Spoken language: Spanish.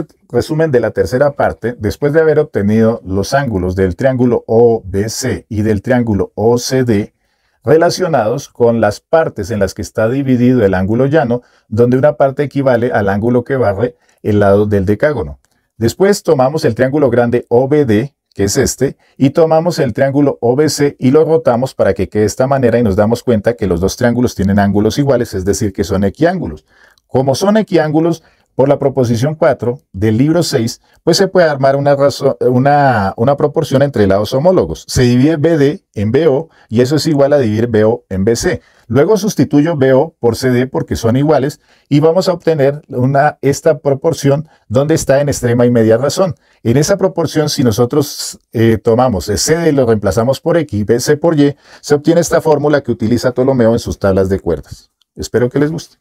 Este resumen de la tercera parte, después de haber obtenido los ángulos del triángulo OBC y del triángulo OCD, relacionados con las partes en las que está dividido el ángulo llano, donde una parte equivale al ángulo que barre el lado del decágono. Después tomamos el triángulo grande OBD, que es este, y tomamos el triángulo OBC y lo rotamos para que quede de esta manera y nos damos cuenta que los dos triángulos tienen ángulos iguales, es decir, que son equiángulos. Como son equiángulos, por la proposición 4 del libro 6, pues se puede armar una, una, una, proporción entre lados homólogos. Se divide BD en BO y eso es igual a dividir BO en BC. Luego sustituyo BO por CD porque son iguales y vamos a obtener una, esta proporción donde está en extrema y media razón. En esa proporción, si nosotros eh, tomamos CD y lo reemplazamos por X, BC por Y, se obtiene esta fórmula que utiliza Ptolomeo en sus tablas de cuerdas. Espero que les guste.